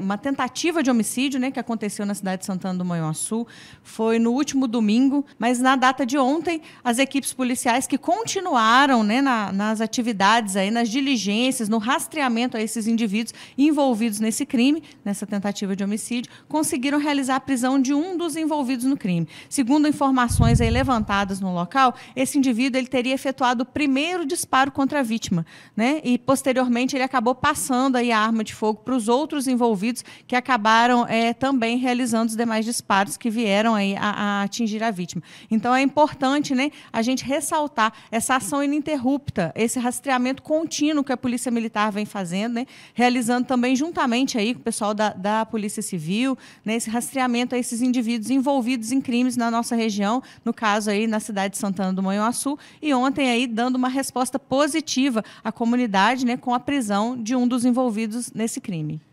uma tentativa de homicídio, né, que aconteceu na cidade de Santana do Manhuaçu, foi no último domingo, mas na data de ontem, as equipes policiais que continuaram, né, na, nas atividades aí, nas diligências, no rastreamento a esses indivíduos envolvidos nesse crime, nessa tentativa de homicídio, conseguiram realizar a prisão de um dos envolvidos no crime. Segundo informações aí levantadas no local, esse indivíduo ele teria efetuado o primeiro disparo contra a vítima, né, e posteriormente ele acabou passando aí a arma de fogo para os outros envolvidos envolvidos que acabaram é, também realizando os demais disparos que vieram aí a, a, atingir a vítima. Então é importante né, a gente ressaltar essa ação ininterrupta, esse rastreamento contínuo que a Polícia Militar vem fazendo, né, realizando também juntamente aí com o pessoal da, da Polícia Civil, né, esse rastreamento a esses indivíduos envolvidos em crimes na nossa região, no caso aí na cidade de Santana do Manhuaçu, e ontem aí dando uma resposta positiva à comunidade né, com a prisão de um dos envolvidos nesse crime.